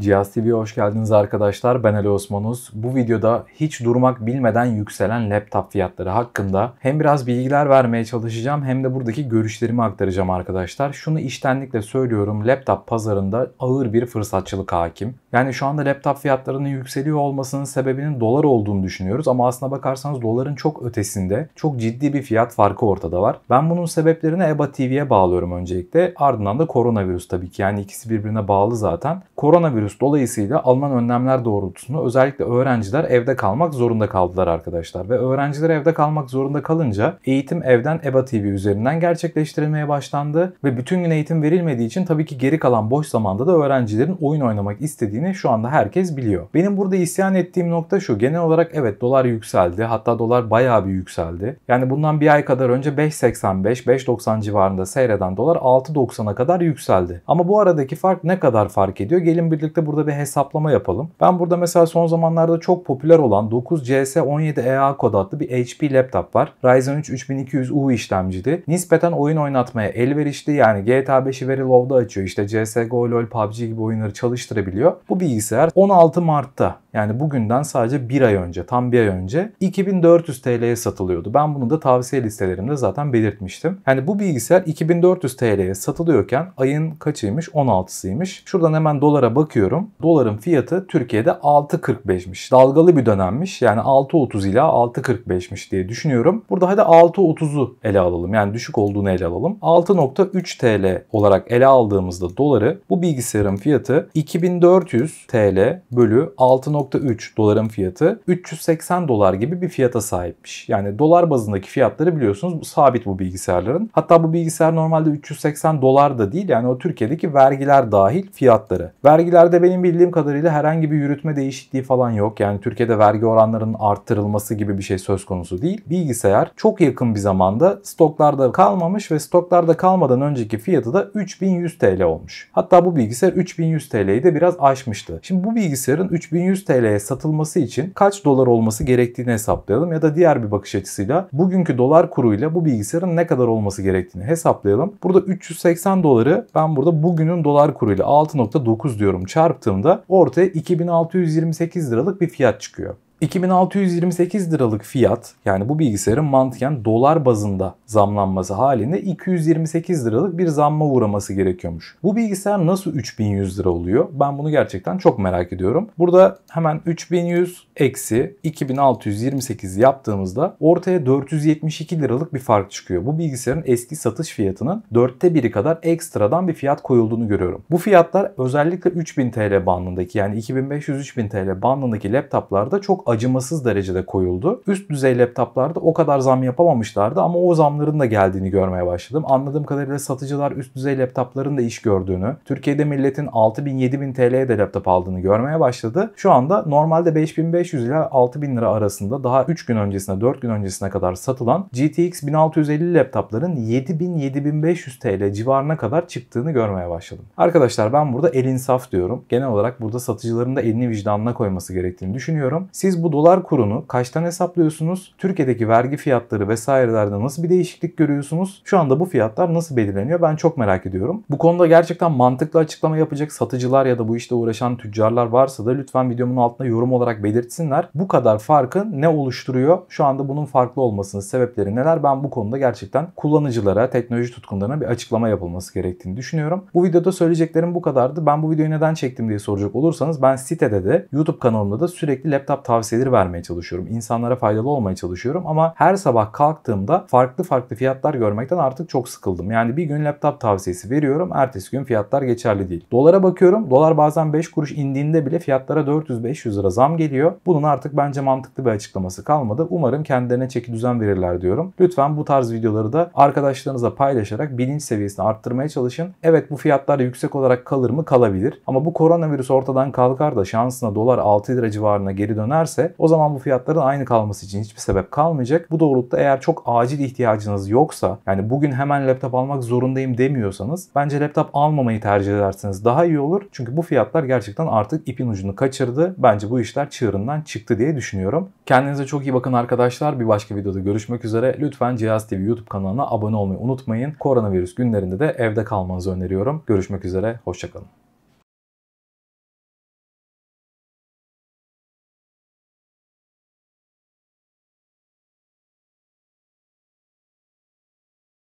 Cihaz TV'ye hoş geldiniz arkadaşlar. Ben Ali Osmanuz. Bu videoda hiç durmak bilmeden yükselen laptop fiyatları hakkında hem biraz bilgiler vermeye çalışacağım hem de buradaki görüşlerimi aktaracağım arkadaşlar. Şunu iştenlikle söylüyorum. Laptop pazarında ağır bir fırsatçılık hakim. Yani şu anda laptop fiyatlarının yükseliyor olmasının sebebinin dolar olduğunu düşünüyoruz ama aslına bakarsanız doların çok ötesinde çok ciddi bir fiyat farkı ortada var. Ben bunun sebeplerini EBA TV'ye bağlıyorum öncelikle. Ardından da koronavirüs tabii ki. Yani ikisi birbirine bağlı zaten. Koronavirüs virüs dolayısıyla alınan önlemler doğrultusunda özellikle öğrenciler evde kalmak zorunda kaldılar arkadaşlar. Ve öğrenciler evde kalmak zorunda kalınca eğitim evden EBA TV üzerinden gerçekleştirilmeye başlandı. Ve bütün gün eğitim verilmediği için tabii ki geri kalan boş zamanda da öğrencilerin oyun oynamak istediğini şu anda herkes biliyor. Benim burada isyan ettiğim nokta şu. Genel olarak evet dolar yükseldi. Hatta dolar bayağı bir yükseldi. Yani bundan bir ay kadar önce 5.85-5.90 civarında seyreden dolar 6.90'a kadar yükseldi. Ama bu aradaki fark ne kadar fark ediyor? Gelin birlikte birlikte burada bir hesaplama yapalım. Ben burada mesela son zamanlarda çok popüler olan 9CS17EA e kod adlı bir HP laptop var. Ryzen 3 3200U işlemcidi. Nispeten oyun oynatmaya elverişli yani GTA 5'i Verilow'da açıyor. İşte CSGO, LoL, PUBG gibi oyunları çalıştırabiliyor. Bu bilgisayar 16 Mart'ta yani bugünden sadece bir ay önce, tam bir ay önce 2400 TL'ye satılıyordu. Ben bunu da tavsiye listelerimde zaten belirtmiştim. Yani bu bilgisayar 2400 TL'ye satılıyorken ayın kaçıymış? 16'sıymış. Şuradan hemen dolara bakıyorum bakıyorum. Doların fiyatı Türkiye'de 6.45'miş. Dalgalı bir dönemmiş. Yani 6.30 ila 6.45'miş diye düşünüyorum. Burada hadi 6.30'u ele alalım. Yani düşük olduğunu ele alalım. 6.3 TL olarak ele aldığımızda doları bu bilgisayarın fiyatı 2400 TL bölü 6.3 doların fiyatı 380 dolar gibi bir fiyata sahipmiş. Yani dolar bazındaki fiyatları biliyorsunuz bu sabit bu bilgisayarların. Hatta bu bilgisayar normalde 380 dolar da değil yani o Türkiye'deki vergiler dahil fiyatları. Vergilerde Türkiye'de benim bildiğim kadarıyla herhangi bir yürütme değişikliği falan yok. Yani Türkiye'de vergi oranlarının arttırılması gibi bir şey söz konusu değil. Bilgisayar çok yakın bir zamanda stoklarda kalmamış ve stoklarda kalmadan önceki fiyatı da 3100 TL olmuş. Hatta bu bilgisayar 3100 TL'yi de biraz aşmıştı. Şimdi bu bilgisayarın 3100 TL'ye satılması için kaç dolar olması gerektiğini hesaplayalım ya da diğer bir bakış açısıyla bugünkü dolar kuruyla bu bilgisayarın ne kadar olması gerektiğini hesaplayalım. Burada 380 doları ben burada bugünün dolar kuruyla 6.9 diyorum çarpı çarptığımda ortaya 2628 liralık bir fiyat çıkıyor. 2628 liralık fiyat yani bu bilgisayarın mantıken dolar bazında zamlanması halinde 228 liralık bir zamma uğraması gerekiyormuş. Bu bilgisayar nasıl 3100 lira oluyor? Ben bunu gerçekten çok merak ediyorum. Burada hemen 3100 eksi 2628 yaptığımızda ortaya 472 liralık bir fark çıkıyor. Bu bilgisayarın eski satış fiyatının dörtte biri kadar ekstradan bir fiyat koyulduğunu görüyorum. Bu fiyatlar özellikle 3000 TL bandındaki yani 2500-3000 TL bandındaki laptoplarda çok acımasız derecede koyuldu. Üst düzey laptoplarda o kadar zam yapamamışlardı ama o zamların da geldiğini görmeye başladım. Anladığım kadarıyla satıcılar üst düzey laptopların da iş gördüğünü, Türkiye'de milletin 6000-7000 TL'ye de laptop aldığını görmeye başladı. Şu anda normalde 5500 ila 6000 lira arasında daha 3 gün öncesine 4 gün öncesine kadar satılan GTX 1650 laptopların 7000-7500 TL civarına kadar çıktığını görmeye başladım. Arkadaşlar ben burada elin saf diyorum. Genel olarak burada satıcıların da elini vicdanına koyması gerektiğini düşünüyorum. Siz bu dolar kurunu kaçtan hesaplıyorsunuz? Türkiye'deki vergi fiyatları vesairelerde nasıl bir değişiklik görüyorsunuz? Şu anda bu fiyatlar nasıl belirleniyor? Ben çok merak ediyorum. Bu konuda gerçekten mantıklı açıklama yapacak satıcılar ya da bu işte uğraşan tüccarlar varsa da lütfen videomun altına yorum olarak belirtsinler. Bu kadar farkı ne oluşturuyor? Şu anda bunun farklı olmasının sebepleri neler? Ben bu konuda gerçekten kullanıcılara, teknoloji tutkunlarına bir açıklama yapılması gerektiğini düşünüyorum. Bu videoda söyleyeceklerim bu kadardı. Ben bu videoyu neden çektim diye soracak olursanız ben sitede de YouTube kanalımda da sürekli laptop tavsiye tavsiyeleri vermeye çalışıyorum. İnsanlara faydalı olmaya çalışıyorum ama her sabah kalktığımda farklı farklı fiyatlar görmekten artık çok sıkıldım. Yani bir gün laptop tavsiyesi veriyorum. Ertesi gün fiyatlar geçerli değil. Dolara bakıyorum. Dolar bazen 5 kuruş indiğinde bile fiyatlara 400-500 lira zam geliyor. Bunun artık bence mantıklı bir açıklaması kalmadı. Umarım kendilerine çeki düzen verirler diyorum. Lütfen bu tarz videoları da arkadaşlarınıza paylaşarak bilinç seviyesini arttırmaya çalışın. Evet bu fiyatlar yüksek olarak kalır mı? Kalabilir. Ama bu koronavirüs ortadan kalkar da şansına dolar 6 lira civarına geri dönerse ederse o zaman bu fiyatların aynı kalması için hiçbir sebep kalmayacak. Bu doğrultuda eğer çok acil ihtiyacınız yoksa yani bugün hemen laptop almak zorundayım demiyorsanız bence laptop almamayı tercih ederseniz daha iyi olur. Çünkü bu fiyatlar gerçekten artık ipin ucunu kaçırdı. Bence bu işler çığırından çıktı diye düşünüyorum. Kendinize çok iyi bakın arkadaşlar. Bir başka videoda görüşmek üzere. Lütfen Cihaz TV YouTube kanalına abone olmayı unutmayın. Koronavirüs günlerinde de evde kalmanızı öneriyorum. Görüşmek üzere. Hoşçakalın.